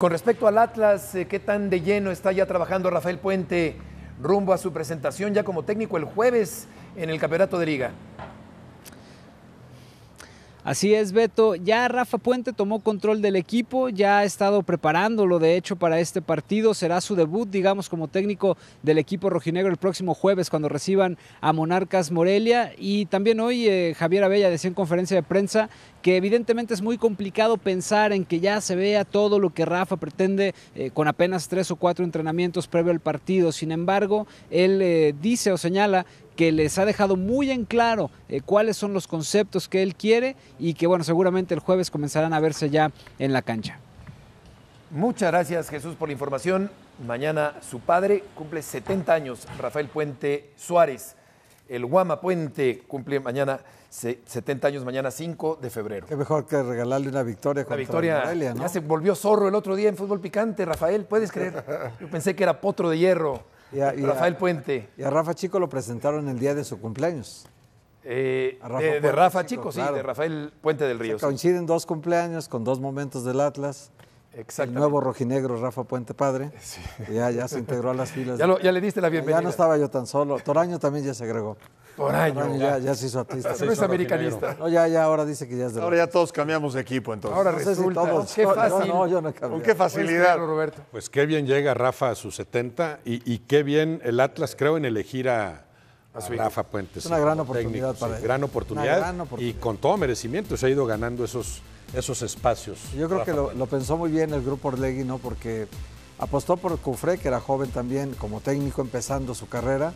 Con respecto al Atlas, eh, ¿qué tan de lleno está ya trabajando Rafael Puente rumbo a su presentación ya como técnico el jueves en el Campeonato de Liga? Así es, Beto. Ya Rafa Puente tomó control del equipo, ya ha estado preparándolo, de hecho, para este partido. Será su debut, digamos, como técnico del equipo rojinegro el próximo jueves cuando reciban a Monarcas Morelia. Y también hoy eh, Javier Abella decía en conferencia de prensa que evidentemente es muy complicado pensar en que ya se vea todo lo que Rafa pretende eh, con apenas tres o cuatro entrenamientos previo al partido. Sin embargo, él eh, dice o señala que les ha dejado muy en claro eh, cuáles son los conceptos que él quiere y que bueno, seguramente el jueves comenzarán a verse ya en la cancha. Muchas gracias Jesús por la información. Mañana su padre cumple 70 años, Rafael Puente Suárez. El Guama Puente cumple mañana 70 años, mañana 5 de febrero. Es mejor que regalarle una victoria contra la victoria, Ya se volvió zorro el otro día en fútbol picante, Rafael, ¿puedes creer? Yo pensé que era potro de hierro. Eh, y a, Rafael Puente. Y a Rafa Chico lo presentaron el día de su cumpleaños. Eh, de, Rafa Chico, sí, de Rafael Puente del Río. coinciden dos cumpleaños con dos momentos del Atlas. El nuevo rojinegro Rafa Puente Padre. Sí. Ya, ya se integró a las filas. Ya, ya le diste la bienvenida. Ya no estaba yo tan solo. Toraño también ya se agregó. Por año. ya, se hizo artista Se americanista. No, ya, ya, ahora dice que ya es de Ahora ya todos cambiamos de equipo, entonces. Ahora resulta. todos, qué fácil. No, yo Con qué pues, facilidad. Pues, Roberto. qué bien llega Rafa a sus 70 y, qué bien el Atlas, creo, en elegir a, Rafa Puentes. Una gran oportunidad para él. Gran oportunidad, Y con todo merecimiento se ha ido ganando esos, esos espacios. Yo creo que lo, pensó muy bien el grupo Orlegui, ¿no? Porque apostó por Cufré, que era joven también, como técnico empezando su carrera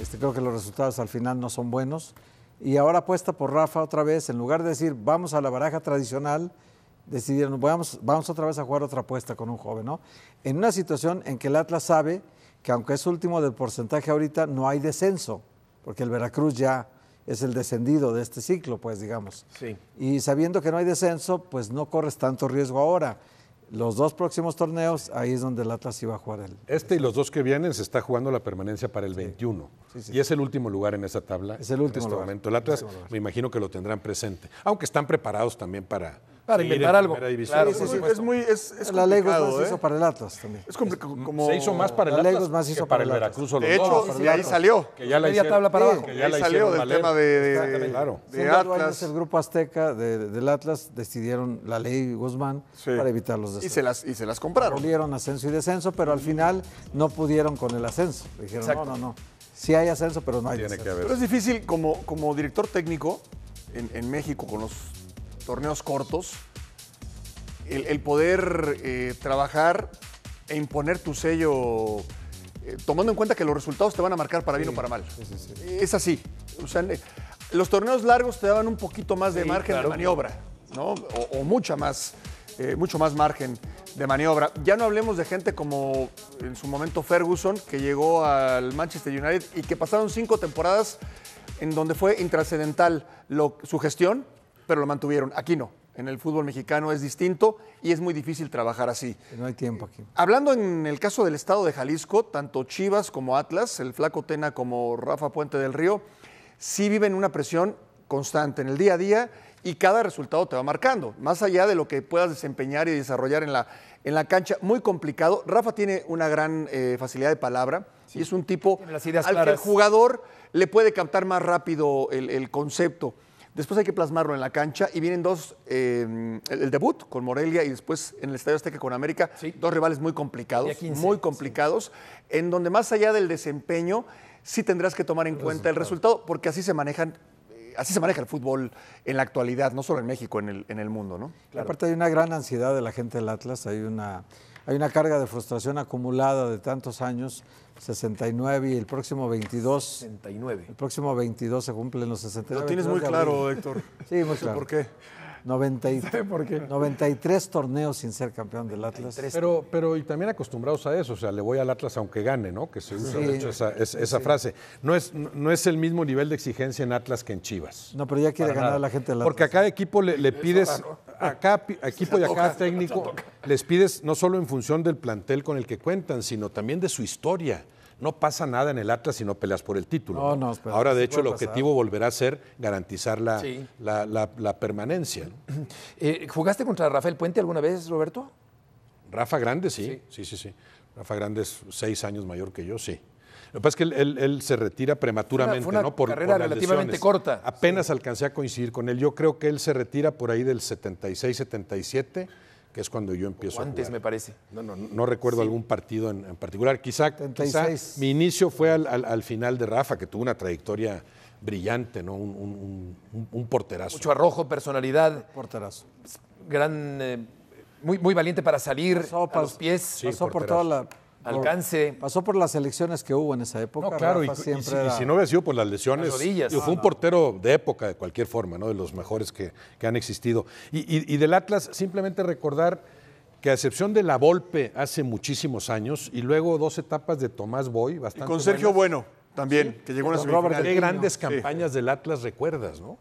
este, creo que los resultados al final no son buenos. Y ahora apuesta por Rafa otra vez. En lugar de decir vamos a la baraja tradicional, decidieron vamos, vamos otra vez a jugar otra apuesta con un joven. ¿no? En una situación en que el Atlas sabe que aunque es último del porcentaje ahorita, no hay descenso, porque el Veracruz ya es el descendido de este ciclo, pues digamos. Sí. Y sabiendo que no hay descenso, pues no corres tanto riesgo ahora. Los dos próximos torneos, ahí es donde el Atlas iba a jugar el. Este y los dos que vienen se está jugando la permanencia para el 21. Y es el último lugar en esa tabla. Es el último en este momento. El Atlas, me imagino que lo tendrán presente. Aunque están preparados también para, para inventar algo. es muy es, la Legos más hizo ¿eh? para el Atlas también. Es complicado. Como... Se hizo más para el Atlas. La Legos más hizo que para, el Veracruz. De hecho, y ahí salió. Que ya la media tabla para abajo. ya ahí salió del ¿eh? tema de, claro. de Atlas. El grupo Azteca del Atlas decidieron la ley Guzmán para evitar los descensos. Y se las, y se las compraron. Volvieron ascenso y descenso, pero al final no pudieron con el ascenso. Dijeron, no, no, no. Sí hay ascenso, pero no hay Tiene Pero es difícil como, como director técnico en México con los torneos cortos, el, poder eh, trabajar e imponer tu sello, eh, tomando en cuenta que los resultados te van a marcar para bien o para mal. Es así. los torneos largos te daban un poquito más de margen de maniobra, O, mucha más, eh, mucho más margen de maniobra. Ya no hablemos de gente como en su momento Ferguson, que llegó al Manchester United y que pasaron cinco temporadas en donde fue intrascendental su gestión pero lo mantuvieron. Aquí no. En el fútbol mexicano es distinto y es muy difícil trabajar así. No hay tiempo aquí. Hablando en el caso del estado de Jalisco, tanto Chivas como Atlas, el Flaco Tena como Rafa Puente del Río, sí viven una presión constante en el día a día y cada resultado te va marcando, más allá de lo que puedas desempeñar y desarrollar en la, en la cancha, muy complicado. Rafa tiene una gran eh, facilidad de palabra y es un tipo al que el jugador le puede captar más rápido el concepto. Después hay que plasmarlo en la cancha y vienen dos, eh, el, debut con Morelia y después en el Estadio Azteca con América, dos rivales muy complicados, muy complicados, en donde más allá del desempeño sí tendrás que tomar en cuenta el resultado, porque así se manejan eh, así se maneja el fútbol en la actualidad, no solo en México, en el, en el mundo, ¿no? Aparte hay una gran ansiedad de la gente del Atlas, hay una hay una carga de frustración acumulada de tantos años, 69 y el próximo 22. 69. El próximo 22 se cumplen los 69. Lo tienes muy claro, Héctor. Sí, muy claro. ¿Por qué? por qué? 93 torneos sin ser campeón del Atlas. Pero, pero y también acostumbrados a eso, o sea, le voy al Atlas aunque gane, ¿no? Que se usa hecho esa, esa frase. No es, no es el mismo nivel de exigencia en Atlas que en Chivas. No, pero ya quiere ganar la gente del Atlas. Porque a cada equipo le, pides, acá, equipo de acá técnico, les pides no solo en función del plantel con el que cuentan, sino también de su historia. No pasa nada en el Atlas si no peleas por el título. Ahora, de hecho, el objetivo volverá a ser garantizar la, permanencia. Eh, ¿Jugaste contra Rafael Puente alguna vez, Roberto? Rafa Grande, sí. Sí, sí, sí. sí. Rafa Grande es seis años mayor que yo, sí. Lo que pasa es que él, se retira prematuramente, una, una ¿no? carrera relativamente corta. Apenas alcancé a coincidir con él. Yo creo que él se retira por ahí del 76, 77 que es cuando yo empiezo antes, me parece. No, no, no, recuerdo algún partido en, particular. Quizá, mi inicio fue al, final de Rafa, que tuvo una trayectoria brillante, ¿no? Un, un, porterazo. Mucho arrojo, personalidad. Porterazo. Gran, eh, muy, muy valiente para salir pasó, por los pies. pasó por toda la alcance. pasó por las elecciones que hubo en esa época. No, claro, y, si, no hubiera sido por las lesiones, fue ah, un portero de época de cualquier forma, ¿no? de los mejores que, han existido. Y, del Atlas, simplemente recordar que a excepción de la Volpe hace muchísimos años y luego dos etapas de Tomás Boy, bastante. con Sergio Bueno también, que llegó una grandes campañas del Atlas recuerdas, ¿no?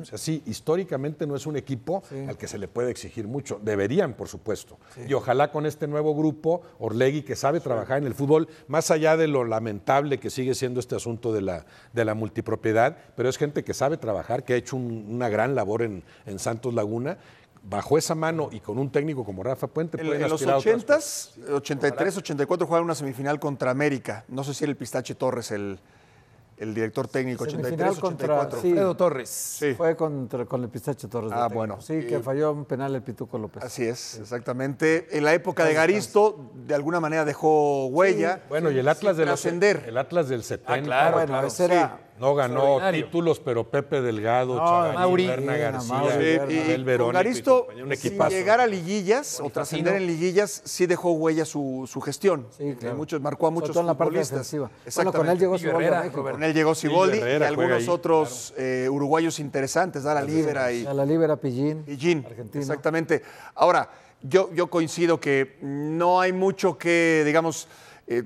O sea, sí, históricamente no es un equipo al que se le puede exigir mucho. Deberían, por supuesto. Y ojalá con este nuevo grupo, Orlegui, que sabe trabajar en el fútbol, más allá de lo lamentable que sigue siendo este asunto de la, de la multipropiedad, pero es gente que sabe trabajar, que ha hecho una gran labor en, Santos Laguna, bajo esa mano y con un técnico como Rafa Puente. En, en los 80s, 83, 84 jugaron una semifinal contra América. No sé si era el Pistache Torres el, el director técnico 83-84. Contra... Torres. Fue contra, con el Pistache Torres. Ah, bueno. Sí, que falló un penal el Pituco López. Así es, exactamente. En la época de Garisto, de alguna manera dejó huella. Bueno, y el Atlas del ascender. El Atlas del 70. Ah, claro, ah, bueno, claro. Ese era no ganó títulos, pero Pepe Delgado, no, García, y, Verónica. Garisto, llegar a liguillas o trascender en liguillas, sí dejó huella su, gestión. Sí, claro. marcó a muchos futbolistas. En la Bueno, con él llegó Siboldi Con él llegó Siboldi y, algunos otros eh, uruguayos interesantes, A la libera y... A la libera, Pillín. Pillín, Argentina. exactamente. Ahora, yo, yo coincido que no hay mucho que, digamos... Eh,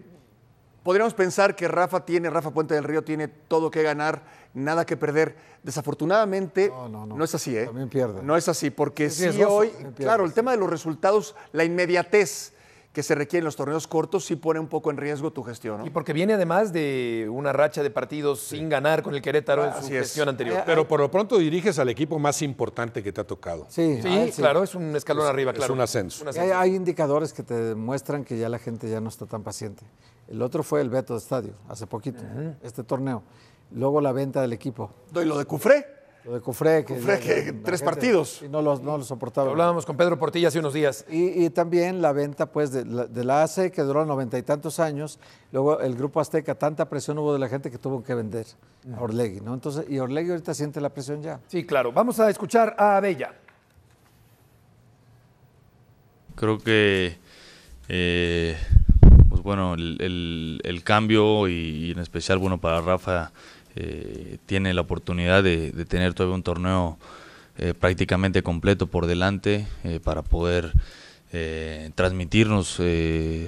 Podríamos pensar que Rafa tiene, Rafa Puente del Río tiene todo que ganar, nada que perder. Desafortunadamente, no, es así, ¿eh? También pierde. No es así, porque si hoy, claro, el tema de los resultados, la inmediatez que se requiere en los torneos cortos sí pone un poco en riesgo tu gestión. ¿no? Y porque viene además de una racha de partidos sin ganar con el Querétaro en ah, su gestión anterior. Eh, Pero por lo pronto diriges al equipo más importante que te ha tocado. Sí, ah, claro, es un escalón arriba, claro. Es un ascenso. Hay, hay, indicadores que te demuestran que ya la gente ya no está tan paciente. El otro fue el Beto de Estadio, hace poquito, este torneo. Luego la venta del equipo. ¿Y lo de Cufré? Lo de Cufré, que, Cufré, que tres partidos. Y no lo, soportaba. hablábamos con Pedro Portilla hace unos días. Y, también la venta pues de, la, ACE, que duró noventa y tantos años. Luego el Grupo Azteca, tanta presión hubo de la gente que tuvo que vender a Orlegui. ¿no? Entonces, y Orlegui ahorita siente la presión ya. Sí, claro. Vamos a escuchar a Abella. Creo que... Eh, bueno, el, cambio y, en especial, bueno, para Rafa eh, tiene la oportunidad de, tener todavía un torneo eh, prácticamente completo por delante eh, para poder transmitirnos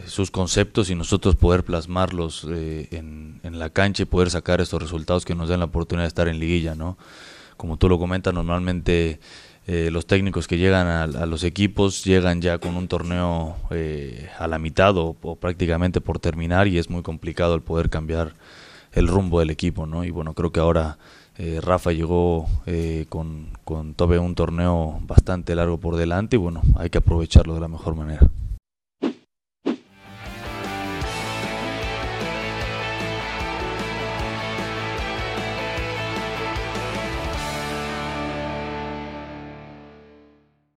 sus conceptos y nosotros poder plasmarlos en, en, la cancha y poder sacar estos resultados que nos den la oportunidad de estar en liguilla, ¿no? Como tú lo comentas, normalmente eh, los técnicos que llegan a, los equipos llegan ya con un torneo eh, a la mitad o, prácticamente por terminar y es muy complicado el poder cambiar el rumbo del equipo, ¿no? Y bueno, creo que ahora eh, Rafa llegó con, con todavía un torneo bastante largo por delante y bueno, hay que aprovecharlo de la mejor manera.